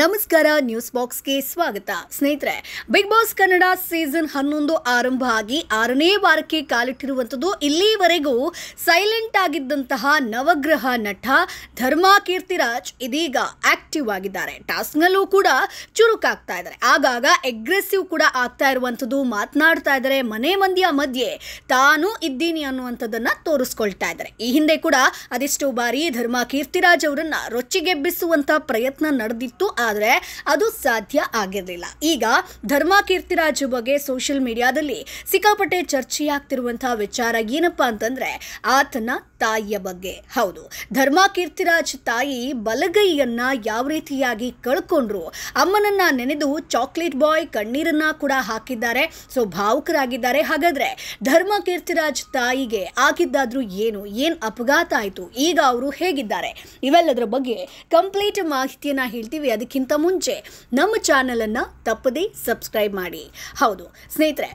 ನಮಸ್ಕಾರ ನ್ಯೂಸ್ ಬಾಕ್ಸ್ಗೆ ಸ್ವಾಗತ ಸ್ನೇಹಿತರೆ ಬಿಗ್ ಬಾಸ್ ಕನ್ನಡ ಸೀಸನ್ ಹನ್ನೊಂದು ಆರಂಭ ಆಗಿ ಆರನೇ ವಾರಕ್ಕೆ ಕಾಲಿಟ್ಟಿರುವಂಥದ್ದು ಇಲ್ಲಿವರೆಗೂ ಸೈಲೆಂಟ್ ಆಗಿದ್ದಂತಹ ನವಗ್ರಹ ನಟ ಧರ್ಮ ಕೀರ್ತಿರಾಜ್ ಇದೀಗ ಆಕ್ಟಿವ್ ಆಗಿದ್ದಾರೆ ಟಾಸ್ಕ್ನಲ್ಲೂ ಕೂಡ ಚುರುಕಾಗ್ತಾ ಇದ್ದಾರೆ ಆಗಾಗ ಎಗ್ರೆಸಿವ್ ಕೂಡ ಆಗ್ತಾ ಇರುವಂಥದ್ದು ಮಾತನಾಡ್ತಾ ಇದ್ದಾರೆ ಮನೆ ಮಂದಿಯ ಮಧ್ಯೆ ತಾನು ಇದ್ದೀನಿ ಅನ್ನುವಂಥದ್ದನ್ನು ತೋರಿಸ್ಕೊಳ್ತಾ ಇದ್ದಾರೆ ಈ ಹಿಂದೆ ಕೂಡ ಅದೆಷ್ಟೋ ಬಾರಿ ಧರ್ಮ ಕೀರ್ತಿರಾಜ್ ಅವರನ್ನು ರೊಚ್ಚಿಗೆಬ್ಬಿಸುವಂಥ ಪ್ರಯತ್ನ ನಡೆದಿತ್ತು ಇತ್ತು ಆದರೆ ಅದು ಸಾಧ್ಯ ಆಗಿರಲಿಲ್ಲ ಈಗ ಧರ್ಮ ಕೀರ್ತಿರಾಜ್ ಬಗ್ಗೆ ಸೋಷಿಯಲ್ ಮೀಡಿಯಾದಲ್ಲಿ ಸಿಕ್ಕಾಪಟ್ಟೆ ಚರ್ಚೆಯಾಗ್ತಿರುವಂತಹ ವಿಚಾರ ಏನಪ್ಪಾ ಅಂತಂದ್ರೆ ಆತನ ತಾಯಿಯ ಬಗ್ಗೆ ಹೌದು ಧರ್ಮ ಕೀರ್ತಿರಾಜ್ ತಾಯಿ ಬಲಗೈಯನ್ನ ಯಾವ ರೀತಿಯಾಗಿ ಕಳ್ಕೊಂಡ್ರು ಅಮ್ಮನನ್ನ ನೆನೆದು ಚಾಕ್ಲೇಟ್ ಬಾಯ್ ಕಣ್ಣೀರನ್ನ ಕೂಡ ಹಾಕಿದ್ದಾರೆ ಸೊ ಭಾವುಕರಾಗಿದ್ದಾರೆ ಹಾಗಾದ್ರೆ ಧರ್ಮ ಕೀರ್ತಿರಾಜ್ ತಾಯಿಗೆ ಆಗಿದ್ದಾದ್ರೂ ಏನು ಏನ್ ಅಪಘಾತ ಆಯಿತು ಈಗ ಅವರು ಹೇಗಿದ್ದಾರೆ ಇವೆಲ್ಲದರ ಬಗ್ಗೆ ಕಂಪ್ಲೀಟ್ ಮಾಹಿತಿಯನ್ನ ಹೇಳ್ತೀವಿ ಅದಕ್ಕಿಂತ ಮುಂಚೆ ನಮ್ಮ ಚಾನಲನ್ನು ತಪ್ಪದೇ ಸಬ್ಸ್ಕ್ರೈಬ್ ಮಾಡಿ ಹೌದು ಸ್ನೇಹಿತರೆ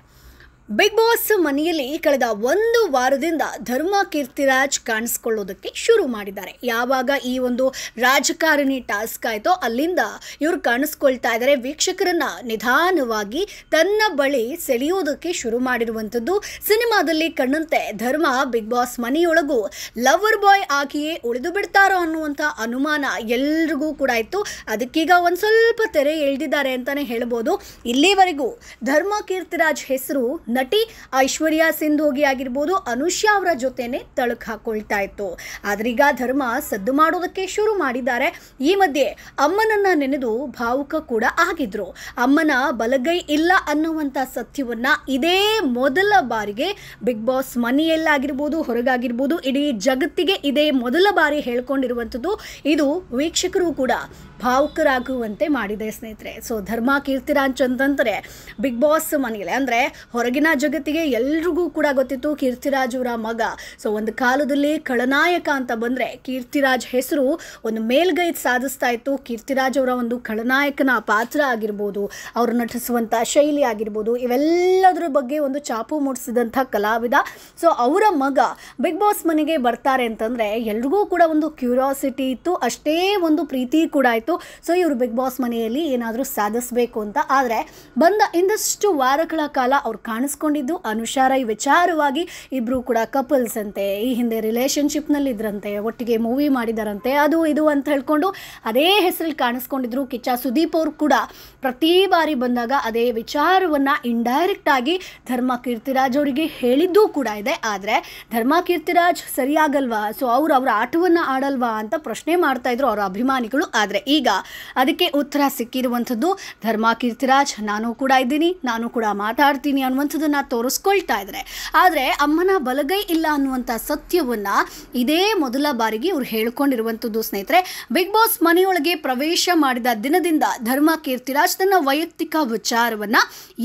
ಬಿಗ್ ಬಾಸ್ ಮನೆಯಲ್ಲಿ ಕಳೆದ ಒಂದು ವಾರದಿಂದ ಧರ್ಮ ಕೀರ್ತಿರಾಜ್ ಕಾಣಿಸ್ಕೊಳ್ಳೋದಕ್ಕೆ ಶುರು ಮಾಡಿದ್ದಾರೆ ಯಾವಾಗ ಈ ಒಂದು ರಾಜಕಾರಣಿ ಟಾಸ್ಕ್ ಆಯಿತೋ ಅಲ್ಲಿಂದ ಇವರು ಕಾಣಿಸ್ಕೊಳ್ತಾ ಇದ್ದಾರೆ ವೀಕ್ಷಕರನ್ನ ನಿಧಾನವಾಗಿ ತನ್ನ ಬಳಿ ಸೆಳೆಯೋದಕ್ಕೆ ಶುರು ಮಾಡಿರುವಂಥದ್ದು ಸಿನಿಮಾದಲ್ಲಿ ಕಣ್ಣಂತೆ ಧರ್ಮ ಬಿಗ್ ಬಾಸ್ ಮನೆಯೊಳಗೂ ಲವರ್ ಬಾಯ್ ಆಗಿಯೇ ಉಳಿದು ಬಿಡ್ತಾರೋ ಅನ್ನುವಂಥ ಅನುಮಾನ ಎಲ್ರಿಗೂ ಕೂಡ ಇತ್ತು ಅದಕ್ಕೀಗ ಒಂದು ಸ್ವಲ್ಪ ತೆರೆ ಎಳೆದಿದ್ದಾರೆ ಅಂತಲೇ ಹೇಳ್ಬೋದು ಇಲ್ಲಿವರೆಗೂ ಧರ್ಮ ಕೀರ್ತಿರಾಜ್ ಹೆಸರು ನಟಿ ಐಶ್ವರ್ಯಾ ಸಿಂಧೋಗಿ ಆಗಿರ್ಬೋದು ಅನುಷ್ಯಾ ಅವರ ಜೊತೆನೆ ತಳಕ್ ಹಾಕೊಳ್ತಾ ಇತ್ತು ಆದ್ರೀಗ ಧರ್ಮ ಸದ್ದು ಮಾಡೋದಕ್ಕೆ ಶುರು ಮಾಡಿದ್ದಾರೆ ಈ ಮಧ್ಯೆ ಅಮ್ಮನನ್ನ ನೆನೆದು ಭಾವುಕ ಕೂಡ ಆಗಿದ್ರು ಅಮ್ಮನ ಬಲಗೈ ಇಲ್ಲ ಅನ್ನುವಂತ ಸತ್ಯವನ್ನ ಇದೇ ಮೊದಲ ಬಾರಿಗೆ ಬಿಗ್ ಬಾಸ್ ಮನೆಯಲ್ಲಾಗಿರ್ಬೋದು ಹೊರಗಾಗಿರ್ಬೋದು ಇಡೀ ಜಗತ್ತಿಗೆ ಇದೇ ಮೊದಲ ಬಾರಿ ಹೇಳ್ಕೊಂಡಿರುವಂತದ್ದು ಇದು ವೀಕ್ಷಕರು ಕೂಡ ಭಾವುಕರಾಗುವಂತೆ ಮಾಡಿದೆ ಸ್ನೇಹಿತರೆ ಸೊ ಧರ್ಮ ಕೀರ್ತಿರಾಜ್ ಬಿಗ್ ಬಾಸ್ ಮನೆಯಲ್ಲಿ ಅಂದರೆ ಹೊರಗಿನ ಜಗತ್ತಿಗೆ ಎಲ್ರಿಗೂ ಕೂಡ ಗೊತ್ತಿತ್ತು ಕೀರ್ತಿರಾಜ್ ಅವರ ಮಗ ಸೊ ಒಂದು ಕಾಲದಲ್ಲಿ ಖಳನಾಯಕ ಅಂತ ಬಂದರೆ ಕೀರ್ತಿರಾಜ್ ಹೆಸರು ಒಂದು ಮೇಲ್ಗೈ ಸಾಧಿಸ್ತಾ ಇತ್ತು ಕೀರ್ತಿರಾಜ್ ಅವರ ಒಂದು ಖಳನಾಯಕನ ಪಾತ್ರ ಆಗಿರ್ಬೋದು ಅವರು ನಟಿಸುವಂಥ ಶೈಲಿ ಆಗಿರ್ಬೋದು ಇವೆಲ್ಲದರ ಬಗ್ಗೆ ಒಂದು ಚಾಪು ಮೂಡಿಸಿದಂಥ ಕಲಾವಿದ ಸೊ ಅವರ ಮಗ ಬಿಗ್ ಬಾಸ್ ಮನೆಗೆ ಬರ್ತಾರೆ ಅಂತಂದರೆ ಎಲ್ರಿಗೂ ಕೂಡ ಒಂದು ಕ್ಯೂರಿಯಾಸಿಟಿ ಇತ್ತು ಅಷ್ಟೇ ಒಂದು ಪ್ರೀತಿ ಕೂಡ ಇತ್ತು ಸೊ ಇವರು ಬಿಗ್ ಬಾಸ್ ಮನೆಯಲ್ಲಿ ಏನಾದರೂ ಸಾಧಿಸಬೇಕು ಅಂತ ಆದರೆ ಬಂದ ಇಂದಷ್ಟು ವಾರಗಳ ಕಾಲ ಅವ್ರು ಕಾಣಿಸ್ತಾರೆ ಕಾಣಿಸ್ಕೊಂಡಿದ್ದು ಅನುಷಾರ ಈ ವಿಚಾರವಾಗಿ ಇಬ್ಬರು ಕೂಡ ಕಪಲ್ಸ್ ಅಂತೆ ಈ ಹಿಂದೆ ನಲ್ಲಿ ಇದ್ರಂತೆ ಒಟ್ಟಿಗೆ ಮೂವಿ ಮಾಡಿದಾರಂತೆ ಅದು ಇದು ಅಂತ ಹೇಳ್ಕೊಂಡು ಅದೇ ಹೆಸರಲ್ಲಿ ಕಾಣಿಸ್ಕೊಂಡಿದ್ರು ಕಿಚ್ಚ ಸುದೀಪ್ ಅವರು ಕೂಡ ಪ್ರತಿ ಬಾರಿ ಬಂದಾಗ ಅದೇ ವಿಚಾರವನ್ನ ಇಂಡೈರೆಕ್ಟ್ ಆಗಿ ಧರ್ಮ ಕೀರ್ತಿರಾಜ್ ಅವರಿಗೆ ಹೇಳಿದ್ದೂ ಕೂಡ ಇದೆ ಆದರೆ ಧರ್ಮ ಕೀರ್ತಿರಾಜ್ ಸರಿಯಾಗಲ್ವಾ ಸೊ ಅವರು ಅವರ ಆಟವನ್ನು ಆಡಲ್ವಾ ಅಂತ ಪ್ರಶ್ನೆ ಮಾಡ್ತಾ ಇದ್ರು ಅವರ ಅಭಿಮಾನಿಗಳು ಆದರೆ ಈಗ ಅದಕ್ಕೆ ಉತ್ತರ ಸಿಕ್ಕಿರುವಂಥದ್ದು ಧರ್ಮ ಕೀರ್ತಿರಾಜ್ ನಾನು ಕೂಡ ಇದ್ದೀನಿ ನಾನು ಕೂಡ ಮಾತಾಡ್ತೀನಿ ಅನ್ನುವಂಥದ್ದು ಅನ್ನೋದನ್ನು ತೋರಿಸ್ಕೊಳ್ತಾ ಇದ್ದಾರೆ ಆದ್ರೆ ಅಮ್ಮನ ಬಲಗೈ ಇಲ್ಲ ಅನ್ನುವಂಥ ಸತ್ಯವನ್ನ ಇದೇ ಮೊದಲ ಬಾರಿಗೆ ಇವರು ಹೇಳ್ಕೊಂಡಿರುವಂಥದ್ದು ಸ್ನೇಹಿತರೆ ಬಿಗ್ ಬಾಸ್ ಮನೆಯೊಳಗೆ ಪ್ರವೇಶ ಮಾಡಿದ ದಿನದಿಂದ ಧರ್ಮ ಕೀರ್ತಿರಾಜ್ ತನ್ನ ವೈಯಕ್ತಿಕ ವಿಚಾರವನ್ನು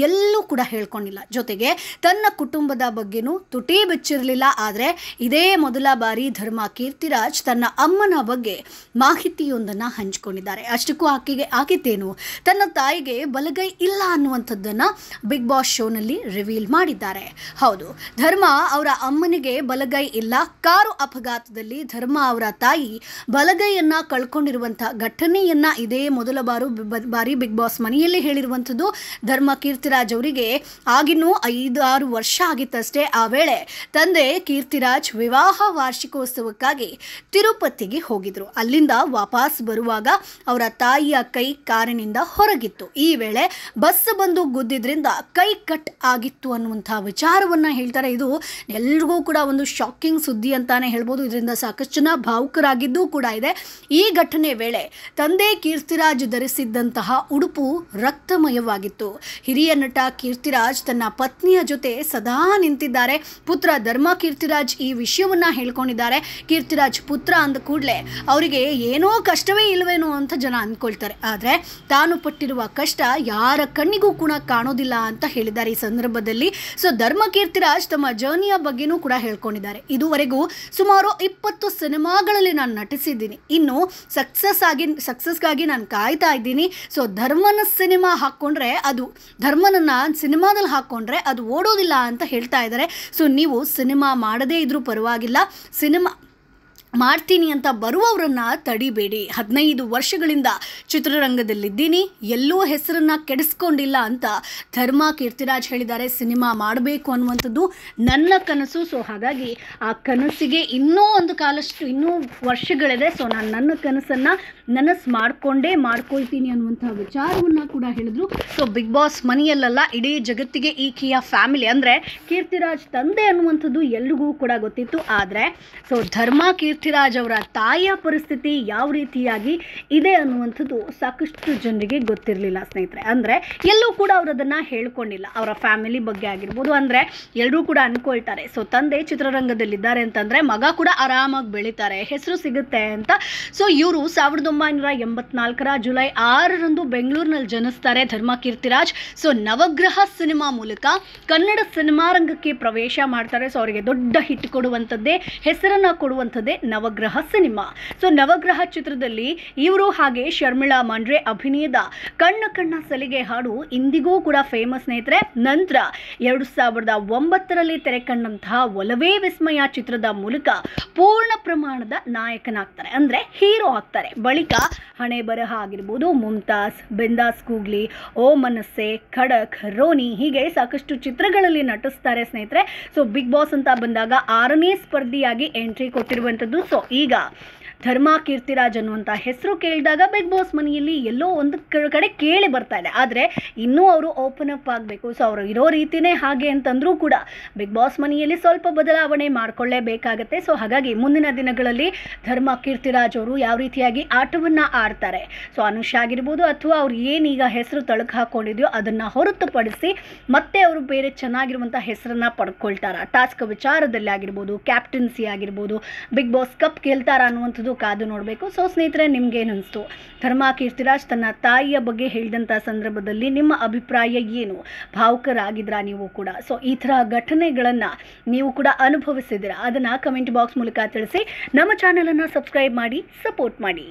ಎಲ್ಲೂ ಕೂಡ ಹೇಳ್ಕೊಂಡಿಲ್ಲ ಜೊತೆಗೆ ತನ್ನ ಕುಟುಂಬದ ಬಗ್ಗೆನೂ ತುಟಿ ಬಿಚ್ಚಿರಲಿಲ್ಲ ಆದರೆ ಇದೇ ಮೊದಲ ಬಾರಿ ಧರ್ಮ ಕೀರ್ತಿರಾಜ್ ತನ್ನ ಅಮ್ಮನ ಬಗ್ಗೆ ಮಾಹಿತಿಯೊಂದನ್ನು ಹಂಚಿಕೊಂಡಿದ್ದಾರೆ ಅಷ್ಟಕ್ಕೂ ಆಕೆಗೆ ಆಕಿತ್ತೇನು ತನ್ನ ತಾಯಿಗೆ ಬಲಗೈ ಇಲ್ಲ ಅನ್ನುವಂಥದ್ದನ್ನು ಬಿಗ್ ಬಾಸ್ ಶೋನಲ್ಲಿ ರಿವೀಲ್ ಮಾಡಿದ್ದಾರೆ ಹೌದು ಧರ್ಮ ಅವರ ಅಮ್ಮನಿಗೆ ಬಲಗೈ ಇಲ್ಲ ಕಾರು ಅಪಘಾತದಲ್ಲಿ ಧರ್ಮ ಅವರ ತಾಯಿ ಬಲಗೈಯನ್ನ ಕಳ್ಕೊಂಡಿರುವಂತಹ ಘಟನೆಯನ್ನ ಇದೇ ಮೊದಲ ಬಾರು ಬಾರಿ ಬಿಗ್ ಬಾಸ್ ಮನೆಯಲ್ಲಿ ಹೇಳಿರುವಂಥದ್ದು ಧರ್ಮ ಕೀರ್ತಿರಾಜ್ ಅವರಿಗೆ ಆಗಿನ್ನೂ ಐದಾರು ವರ್ಷ ಆಗಿತ್ತಷ್ಟೇ ಆ ವೇಳೆ ತಂದೆ ಕೀರ್ತಿರಾಜ್ ವಿವಾಹ ವಾರ್ಷಿಕೋತ್ಸವಕ್ಕಾಗಿ ತಿರುಪತಿಗೆ ಹೋಗಿದ್ರು ಅಲ್ಲಿಂದ ವಾಪಸ್ ಬರುವಾಗ ಅವರ ತಾಯಿಯ ಕೈ ಕಾರಿನಿಂದ ಹೊರಗಿತ್ತು ಈ ವೇಳೆ ಬಸ್ ಬಂದು ಗುದ್ದಿದ್ರಿಂದ ಕೈ ಕಟ್ ಆಗಿತ್ತು ಆಗಿತ್ತು ಅನ್ನುವಂಥ ವಿಚಾರವನ್ನು ಹೇಳ್ತಾರೆ ಇದು ಎಲ್ರಿಗೂ ಕೂಡ ಒಂದು ಶಾಕಿಂಗ್ ಸುದ್ದಿ ಅಂತಾನೆ ಹೇಳ್ಬೋದು ಇದರಿಂದ ಸಾಕಷ್ಟು ಜನ ಭಾವುಕರಾಗಿದ್ದು ಕೂಡ ಇದೆ ಈ ಘಟನೆ ವೇಳೆ ತಂದೆ ಕೀರ್ತಿರಾಜ್ ಧರಿಸಿದ್ದಂತಹ ಉಡುಪು ರಕ್ತಮಯವಾಗಿತ್ತು ಹಿರಿಯ ನಟ ಕೀರ್ತಿರಾಜ್ ತನ್ನ ಪತ್ನಿಯ ಜೊತೆ ಸದಾ ನಿಂತಿದ್ದಾರೆ ಪುತ್ರ ಧರ್ಮ ಕೀರ್ತಿರಾಜ್ ಈ ವಿಷಯವನ್ನು ಹೇಳ್ಕೊಂಡಿದ್ದಾರೆ ಕೀರ್ತಿರಾಜ್ ಪುತ್ರ ಅಂದ ಕೂಡಲೇ ಅವರಿಗೆ ಏನೋ ಕಷ್ಟವೇ ಇಲ್ಲವೇನೋ ಅಂತ ಜನ ಅಂದ್ಕೊಳ್ತಾರೆ ಆದರೆ ತಾನು ಪಟ್ಟಿರುವ ಕಷ್ಟ ಯಾರ ಕಣ್ಣಿಗೂ ಕೂಡ ಕಾಣೋದಿಲ್ಲ ಅಂತ ಹೇಳಿದ್ದಾರೆ ಈ ಸಂದರ್ಭದಲ್ಲಿ ಸಂದರ್ಭದಲ್ಲಿ ಸೊ ರಾಜ್ ತಮ್ಮ ಜರ್ನಿಯ ಬಗ್ಗೆನೂ ಕೂಡ ಹೇಳ್ಕೊಂಡಿದ್ದಾರೆ ಇದುವರೆಗೂ ಸುಮಾರು ಇಪ್ಪತ್ತು ಸಿನಿಮಾಗಳಲ್ಲಿ ನಾನು ನಟಿಸಿದ್ದೀನಿ ಇನ್ನು ಸಕ್ಸಸ್ ಆಗಿ ಸಕ್ಸಸ್ಗಾಗಿ ನಾನು ಕಾಯ್ತಾ ಇದ್ದೀನಿ ಸೊ ಧರ್ಮನ ಸಿನಿಮಾ ಹಾಕ್ಕೊಂಡ್ರೆ ಅದು ಧರ್ಮನನ್ನ ಸಿನಿಮಾದಲ್ಲಿ ಹಾಕ್ಕೊಂಡ್ರೆ ಅದು ಓಡೋದಿಲ್ಲ ಅಂತ ಹೇಳ್ತಾ ಇದ್ದಾರೆ ಸೊ ನೀವು ಸಿನಿಮಾ ಮಾಡದೇ ಇದ್ರೂ ಪರವಾಗಿಲ್ಲ ಸಿನಿಮಾ ಮಾಡ್ತೀನಿ ಅಂತ ಬರುವವರನ್ನು ತಡಿಬೇಡಿ ಹದಿನೈದು ವರ್ಷಗಳಿಂದ ಚಿತ್ರರಂಗದಲ್ಲಿದ್ದೀನಿ ಎಲ್ಲೂ ಹೆಸರನ್ನು ಕೆಡಿಸ್ಕೊಂಡಿಲ್ಲ ಅಂತ ಧರ್ಮ ಕೀರ್ತಿರಾಜ್ ಹೇಳಿದ್ದಾರೆ ಸಿನಿಮಾ ಮಾಡಬೇಕು ಅನ್ನುವಂಥದ್ದು ನನ್ನ ಕನಸು ಸೊ ಹಾಗಾಗಿ ಆ ಕನಸಿಗೆ ಇನ್ನೂ ಒಂದು ಕಾಲಷ್ಟು ಇನ್ನೂ ವರ್ಷಗಳಿದೆ ಸೊ ನಾನು ನನ್ನ ಕನಸನ್ನು ನನಸು ಮಾಡಿಕೊಂಡೇ ಮಾಡ್ಕೊಳ್ತೀನಿ ಅನ್ನುವಂಥ ವಿಚಾರವನ್ನು ಕೂಡ ಹೇಳಿದ್ರು ಸೊ ಬಿಗ್ ಬಾಸ್ ಮನೆಯಲ್ಲೆಲ್ಲ ಇಡೀ ಜಗತ್ತಿಗೆ ಈಕೆಯ ಫ್ಯಾಮಿಲಿ ಅಂದರೆ ಕೀರ್ತಿರಾಜ್ ತಂದೆ ಅನ್ನುವಂಥದ್ದು ಎಲ್ರಿಗೂ ಕೂಡ ಗೊತ್ತಿತ್ತು ಆದರೆ ಸೊ ಧರ್ಮ ಕೀರ್ತಿ ಪೃಥ್ವಿರಾಜ್ ಅವರ ತಾಯಿಯ ಪರಿಸ್ಥಿತಿ ಯಾವ ರೀತಿಯಾಗಿ ಇದೆ ಅನ್ನುವಂಥದ್ದು ಸಾಕಷ್ಟು ಜನರಿಗೆ ಗೊತ್ತಿರಲಿಲ್ಲ ಸ್ನೇಹಿತರೆ ಅಂದರೆ ಎಲ್ಲೂ ಕೂಡ ಅವರು ಅದನ್ನು ಹೇಳ್ಕೊಂಡಿಲ್ಲ ಅವರ ಫ್ಯಾಮಿಲಿ ಬಗ್ಗೆ ಆಗಿರ್ಬೋದು ಅಂದರೆ ಎಲ್ಲರೂ ಕೂಡ ಅಂದ್ಕೊಳ್ತಾರೆ ಸೊ ತಂದೆ ಚಿತ್ರರಂಗದಲ್ಲಿದ್ದಾರೆ ಅಂತಂದರೆ ಮಗ ಕೂಡ ಆರಾಮಾಗಿ ಬೆಳೀತಾರೆ ಹೆಸರು ಸಿಗುತ್ತೆ ಅಂತ ಸೊ ಇವರು ಸಾವಿರದ ಒಂಬೈನೂರ ಎಂಬತ್ನಾಲ್ಕರ ಜುಲೈ ಆರರಂದು ಬೆಂಗಳೂರಿನಲ್ಲಿ ಜನಿಸ್ತಾರೆ ಧರ್ಮ ಕೀರ್ತಿರಾಜ್ ಸೊ ನವಗ್ರಹ ಸಿನಿಮಾ ಮೂಲಕ ಕನ್ನಡ ಸಿನಿಮಾ ರಂಗಕ್ಕೆ ಪ್ರವೇಶ ಮಾಡ್ತಾರೆ ಸೊ ಅವರಿಗೆ ದೊಡ್ಡ ಹಿಟ್ ಕೊಡುವಂಥದ್ದೇ ಹೆಸರನ್ನು ಕೊಡುವಂಥದ್ದೇ ನವಗ್ರಹ ಸಿನಿಮಾ ಸೊ ನವಗ್ರಹ ಚಿತ್ರದಲ್ಲಿ ಇವರು ಹಾಗೆ ಶರ್ಮಿಳಾ ಮಾಂಡ್ರೆ ಅಭಿನಯದ ಕಣ್ಣ ಕಣ್ಣ ಸಲಿಗೆ ಹಾಡು ಇಂದಿಗೂ ಕೂಡ ಫೇಮಸ್ ಸ್ನೇಹಿತರೆ ನಂತರ ಎರಡು ಸಾವಿರದ ಒಂಬತ್ತರಲ್ಲಿ ತೆರೆ ಕಂಡಂತಹ ಒಲವೇ ವಿಸ್ಮಯ ಚಿತ್ರದ ಮೂಲಕ ಪೂರ್ಣ ಪ್ರಮಾಣದ ನಾಯಕನಾಗ್ತಾರೆ ಅಂದರೆ ಹೀರೋ ಆಗ್ತಾರೆ ಬಳಿಕ ಹಣೆ ಬರಹ ಆಗಿರ್ಬೋದು ಮುಮ್ತಾಜ್ ಬಿಂದಾಸ್ ಕೂಗ್ಲಿ ಓ ಮನಸ್ಸೆ ಖಡಕ್ ರೋನಿ ಹೀಗೆ ಸಾಕಷ್ಟು ಚಿತ್ರಗಳಲ್ಲಿ ನಟಿಸ್ತಾರೆ ಸ್ನೇಹಿತರೆ ಸೊ ಬಿಗ್ ಬಾಸ್ ಅಂತ ಬಂದಾಗ ಆರನೇ ಸ್ಪರ್ಧಿಯಾಗಿ ಎಂಟ್ರಿ ಕೊಟ್ಟಿರುವಂತದ್ದು 做一个。ಧರ್ಮ ಕೀರ್ತಿರಾಜ್ ಅನ್ನುವಂಥ ಹೆಸರು ಕೇಳಿದಾಗ ಬಿಗ್ ಬಾಸ್ ಮನೆಯಲ್ಲಿ ಎಲ್ಲೋ ಒಂದು ಕಡೆ ಕೇಳಿ ಬರ್ತಾ ಇದೆ ಆದರೆ ಇನ್ನೂ ಅವರು ಓಪನ್ ಅಪ್ ಆಗಬೇಕು ಸೊ ಅವರು ಇರೋ ರೀತಿಯೇ ಹಾಗೆ ಅಂತಂದರೂ ಕೂಡ ಬಿಗ್ ಬಾಸ್ ಮನೆಯಲ್ಲಿ ಸ್ವಲ್ಪ ಬದಲಾವಣೆ ಮಾಡಿಕೊಳ್ಳೇಬೇಕಾಗತ್ತೆ ಸೊ ಹಾಗಾಗಿ ಮುಂದಿನ ದಿನಗಳಲ್ಲಿ ಧರ್ಮ ಕೀರ್ತಿರಾಜ್ ಅವರು ಯಾವ ರೀತಿಯಾಗಿ ಆಟವನ್ನು ಆಡ್ತಾರೆ ಸೊ ಅನುಷ್ ಆಗಿರ್ಬೋದು ಅಥವಾ ಅವ್ರು ಏನೀಗ ಹೆಸರು ತಳಕ ಹಾಕ್ಕೊಂಡಿದೆಯೋ ಅದನ್ನು ಹೊರತುಪಡಿಸಿ ಮತ್ತೆ ಅವರು ಬೇರೆ ಚೆನ್ನಾಗಿರುವಂಥ ಹೆಸರನ್ನು ಪಡ್ಕೊಳ್ತಾರ ಟಾಸ್ಕ್ ವಿಚಾರದಲ್ಲಿ ಆಗಿರ್ಬೋದು ಕ್ಯಾಪ್ಟನ್ಸಿ ಆಗಿರ್ಬೋದು ಬಿಗ್ ಬಾಸ್ ಕಪ್ ಗೆಲ್ತಾರ ಅನ್ನುವಂಥದ್ದು ಕಾದು ನೋಡಬೇಕು ಸೊ ಸ್ನೇಹಿತರೆ ನಿಮ್ಗೇನು ಅನಿಸ್ತು ಧರ್ಮ ಕೀರ್ತಿರಾಜ್ ತನ್ನ ತಾಯಿಯ ಬಗ್ಗೆ ಹೇಳಿದಂಥ ಸಂದರ್ಭದಲ್ಲಿ ನಿಮ್ಮ ಅಭಿಪ್ರಾಯ ಏನು ಭಾವುಕರಾಗಿದ್ರ ನೀವು ಕೂಡ ಸೊ ಈ ಥರ ಘಟನೆಗಳನ್ನು ನೀವು ಕೂಡ ಅನುಭವಿಸಿದ್ದೀರಾ ಅದನ್ನು ಕಮೆಂಟ್ ಬಾಕ್ಸ್ ಮೂಲಕ ತಿಳಿಸಿ ನಮ್ಮ ಚಾನಲನ್ನು ಸಬ್ಸ್ಕ್ರೈಬ್ ಮಾಡಿ ಸಪೋರ್ಟ್ ಮಾಡಿ